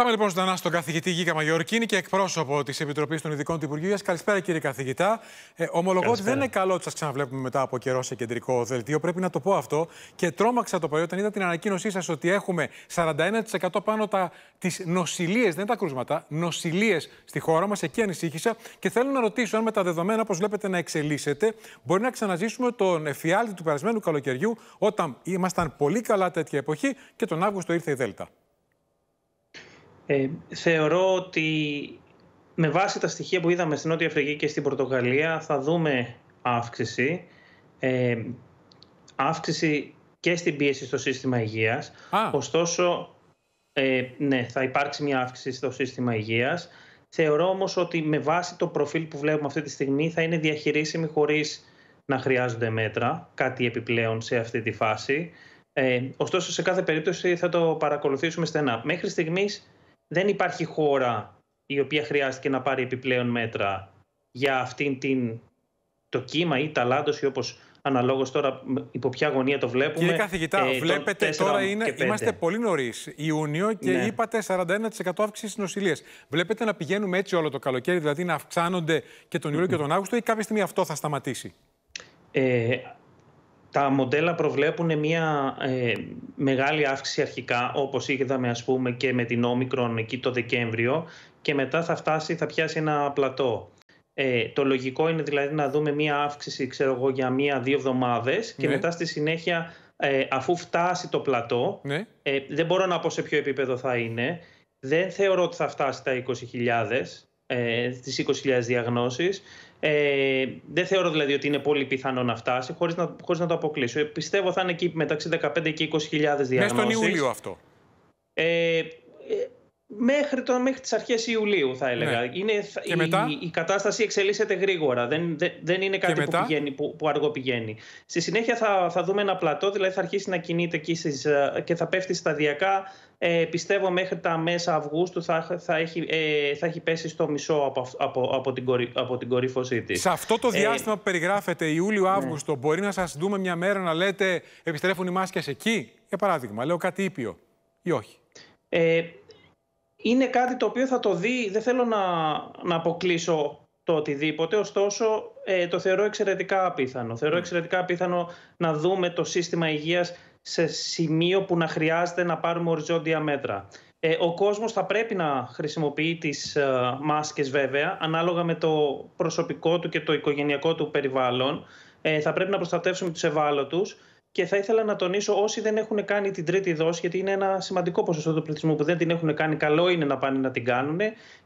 Πάμε λοιπόν ζωντανά στον καθηγητή Γίκα Μαγιορκίνη και εκπρόσωπο της Επιτροπής των Ειδικών του Υπουργείου. Καλησπέρα, κύριε καθηγητά. Ε, ομολογώ ότι δεν είναι καλό ότι σας ξαναβλέπουμε μετά από καιρό σε κεντρικό δελτίο. Πρέπει να το πω αυτό. Και τρόμαξα το πρωί όταν είδα την ανακοίνωσή σας ότι έχουμε 41% πάνω τα... τις νοσηλίες, δεν τα κρούσματα, νοσηλίες στη χώρα μας. Εκεί ανησύχησα. Και θέλω να ρωτήσω αν με τα δεδομένα, όπως βλέπετε, να εξελίσσεται, μπορεί να ξαναζήσουμε τον εφιάλτη του περασμένου καλοκαιριού, όταν ήμασταν πολύ καλά τέτοια εποχή και τον Αύγουστο ήρθε η Δέλτα. Ε, θεωρώ ότι με βάση τα στοιχεία που είδαμε στην Νότια Αφρική και στην Πορτογαλία θα δούμε αύξηση. Ε, αύξηση και στην πίεση στο σύστημα υγείας. Ωστόσο, ε, ναι, θα υπάρξει μια αύξηση στο σύστημα υγείας. Θεωρώ όμως ότι με βάση το προφίλ που βλέπουμε αυτή τη στιγμή θα είναι διαχειρίσιμη χωρίς να χρειάζονται μέτρα, κάτι επιπλέον σε αυτή τη φάση. Ε, ωστόσο, σε κάθε περίπτωση θα το παρακολουθήσουμε στενά. Μέχρι στιγμής δεν υπάρχει χώρα η οποία χρειάστηκε να πάρει επιπλέον μέτρα για αυτήν την το κύμα ή ταλάντωση όπως αναλόγως τώρα υπό ποια γωνία το βλέπουμε. Κύριε καθηγητά, ε, βλέπετε τώρα είναι, είμαστε πολύ νωρίς. Ιούνιο και ναι. είπατε 41% αύξηση στις νοσηλίες. Βλέπετε να πηγαίνουμε έτσι όλο το καλοκαίρι, δηλαδή να αυξάνονται και τον Ιούλιο και τον Αύγουστο ή κάποια στιγμή αυτό θα σταματήσει. Ε, τα μοντέλα προβλέπουν μια ε, μεγάλη αύξηση αρχικά, όπως είδαμε ας πούμε και με την Όμικρον εκεί το Δεκέμβριο και μετά θα φτάσει, θα πιάσει ένα πλατό. Ε, το λογικό είναι δηλαδή να δούμε μια αύξηση, ξέρω εγώ, για μία-δύο εβδομάδες και ναι. μετά στη συνέχεια, ε, αφού φτάσει το πλατό, ναι. δεν μπορώ να πω σε ποιο επίπεδο θα είναι, δεν θεωρώ ότι θα φτάσει τα 20.000 ε, τις 20.000 διαγνώσεις. Ε, δεν θεωρώ δηλαδή ότι είναι πολύ πιθανό να φτάσει χωρίς να, χωρίς να το αποκλείσω. Ε, πιστεύω θα είναι εκεί μεταξύ 15 και 20.000 διαγνώσεις. Μέσα στον Ιούλιο αυτό. Ε, Μέχρι, το, μέχρι τις αρχές Ιουλίου θα έλεγα. Ναι. Είναι, και η, μετά... η, κατάσταση εξελίσσεται γρήγορα. Δεν, είναι κάτι που, πηγαίνει, που, αργό πηγαίνει. Στη συνέχεια θα, θα δούμε ένα πλατό, δηλαδή θα αρχίσει να κινείται και, ε, και θα πέφτει σταδιακά. Ε, πιστεύω μέχρι τα μέσα Αυγούστου θα, θα, έχει, ε, θα έχει πέσει στο μισό από, από, από, την, κορυ, από την κορύφωσή της. Σε αυτό το ε, διάστημα ε, που περιγράφεται Ιούλιο-Αύγουστο ναι. μπορεί να σας δούμε μια μέρα να λέτε επιστρέφουν οι μάσκες εκεί, για παράδειγμα, λέω κάτι ήπιο ή όχι. Ε, είναι κάτι το οποίο θα το δει, δεν θέλω να, να αποκλείσω το οτιδήποτε, ωστόσο ε, το θεωρώ εξαιρετικά απίθανο. Θεωρώ ναι. εξαιρετικά απίθανο να δούμε το σύστημα υγείας σε σημείο που να χρειάζεται να πάρουμε οριζόντια μέτρα. Ε, ο κόσμος θα πρέπει να χρησιμοποιεί τις ε, μάσκες βέβαια, ανάλογα με το προσωπικό του και το οικογενειακό του περιβάλλον. Ε, θα πρέπει να προστατεύσουμε τους ευάλωτους και θα ήθελα να τονίσω όσοι δεν έχουν κάνει την τρίτη δόση, γιατί είναι ένα σημαντικό ποσοστό του πληθυσμού που δεν την έχουν κάνει, καλό είναι να πάνε να την κάνουν.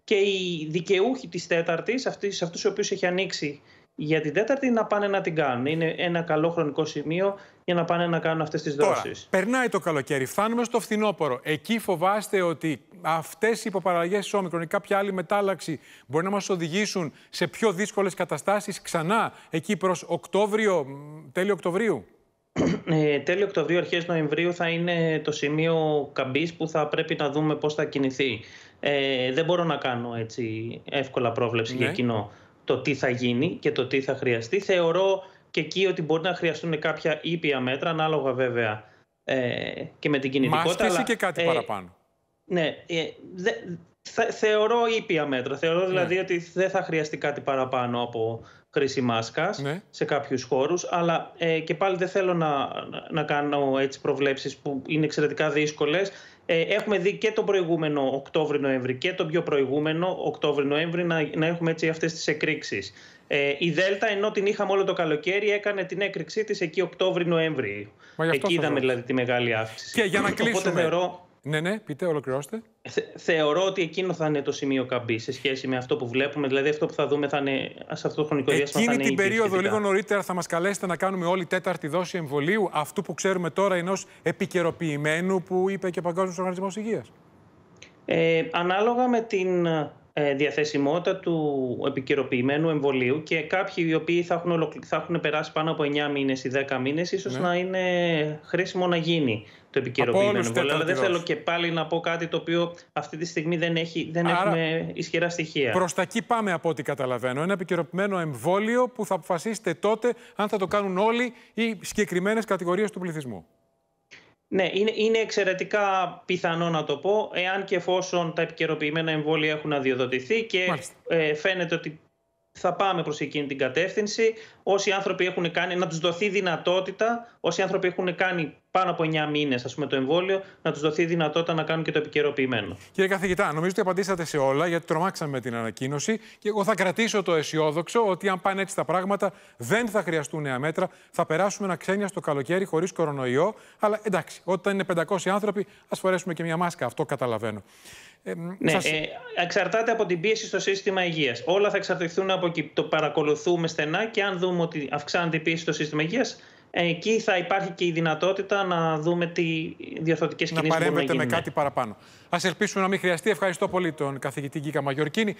Και οι δικαιούχοι της τέταρτης, σε αυτούς οι οποίους έχει ανοίξει για την τέταρτη, να πάνε να την κάνουν. Είναι ένα καλό χρονικό σημείο για να πάνε να κάνουν αυτές τις δόσεις. Περνάει το καλοκαίρι, φτάνουμε στο φθινόπωρο. Εκεί φοβάστε ότι αυτές οι υποπαραλλαγέ της όμικρον ή κάποια άλλη μετάλλαξη μπορεί να μας οδηγήσουν σε πιο δύσκολες καταστάσεις ξανά εκεί προς Οκτώβριο, τέλειο Οκτωβρίου ε, τέλειο Οκτωβρίου, αρχές Νοεμβρίου θα είναι το σημείο καμπής που θα πρέπει να δούμε πώς θα κινηθεί. Ε, δεν μπορώ να κάνω έτσι εύκολα πρόβλεψη για ναι. κοινό το τι θα γίνει και το τι θα χρειαστεί. Θεωρώ και εκεί ότι μπορεί να χρειαστούν κάποια ήπια μέτρα, ανάλογα βέβαια ε, και με την κινητικότητα. Μάσκηση αλλά, και κάτι ε, παραπάνω. Ναι, ε, δε, θεωρώ ήπια μέτρα. Θεωρώ ναι. δηλαδή ότι δεν θα χρειαστεί κάτι παραπάνω από χρήση μάσκας ναι. σε κάποιους χώρους, αλλά ε, και πάλι δεν θέλω να, να κάνω έτσι προβλέψεις που είναι εξαιρετικά δύσκολες. Ε, έχουμε δει και τον προηγούμενο Οκτώβρη-Νοέμβρη και τον πιο προηγούμενο Οκτώβρη-Νοέμβρη να, να έχουμε έτσι αυτές τις εκρήξεις. Ε, η Δέλτα, ενώ την είχαμε όλο το καλοκαίρι, έκανε την έκρηξή της εκεί Οκτώβρη-Νοέμβρη. Εκεί είδαμε δηλαδή τη μεγάλη αύξηση. Και για να κλείσουμε. Οπότε, θεωρώ... Ναι, ναι, πείτε, ολοκληρώστε. θεωρώ ότι εκείνο θα είναι το σημείο καμπή σε σχέση με αυτό που βλέπουμε. Δηλαδή, αυτό που θα δούμε θα είναι σε αυτό το χρονικό διάστημα. Εκείνη είναι την περίοδο, λίγο νωρίτερα, θα μας καλέσετε να κάνουμε όλη τέταρτη δόση εμβολίου αυτού που ξέρουμε τώρα ενός επικαιροποιημένου που είπε και ο Παγκόσμιος Οργανισμός Υγείας. Ε, ανάλογα με την ε, διαθεσιμότητα του επικαιροποιημένου εμβολίου και κάποιοι οι οποίοι θα έχουν, ολοκλη... περάσει πάνω από 9 μήνες ή 10 μήνες ίσως ναι. να είναι χρήσιμο να γίνει το επικαιροποιημένο εμβόλιο. Αλλά δεν θέλω και πάλι να πω κάτι το οποίο αυτή τη στιγμή δεν, έχει, δεν έχουμε ισχυρά στοιχεία. Προς τα εκεί πάμε από ό,τι καταλαβαίνω. Ένα επικαιροποιημένο εμβόλιο που θα αποφασίσετε τότε αν θα το κάνουν όλοι οι συγκεκριμένες κατηγορίες του πληθυσμού. Ναι, είναι, είναι εξαιρετικά πιθανό να το πω, εάν και εφόσον τα επικαιροποιημένα εμβόλια έχουν αδειοδοτηθεί και ε, φαίνεται ότι θα πάμε προς εκείνη την κατεύθυνση. Όσοι άνθρωποι έχουν κάνει, να τους δοθεί δυνατότητα, όσοι άνθρωποι έχουν κάνει πάνω από 9 μήνες, ας πούμε, το εμβόλιο, να τους δοθεί δυνατότητα να κάνουν και το επικαιροποιημένο. Κύριε Καθηγητά, νομίζω ότι απαντήσατε σε όλα, γιατί τρομάξαμε με την ανακοίνωση. Και εγώ θα κρατήσω το αισιόδοξο ότι αν πάνε έτσι τα πράγματα, δεν θα χρειαστούν νέα μέτρα. Θα περάσουμε ένα ξένια στο καλοκαίρι χωρίς κορονοϊό. Αλλά εντάξει, όταν είναι 500 άνθρωποι, ας φορέσουμε και μια μάσκα. Αυτό καταλαβαίνω. Ε, ναι, ε, εξαρτάται από την πίεση στο σύστημα υγείας. Όλα θα εξαρτηθούν από το παρακολουθούμε στενά και αν δούμε ότι αυξάνεται η πίεση στο σύστημα υγείας, εκεί θα υπάρχει και η δυνατότητα να δούμε τι διορθωτικέ κινήσει. Να γίνουν. να με κάτι παραπάνω. Ας ελπίσουμε να μην χρειαστεί. Ευχαριστώ πολύ τον καθηγητή Γκίκα Μαγιορκίνη.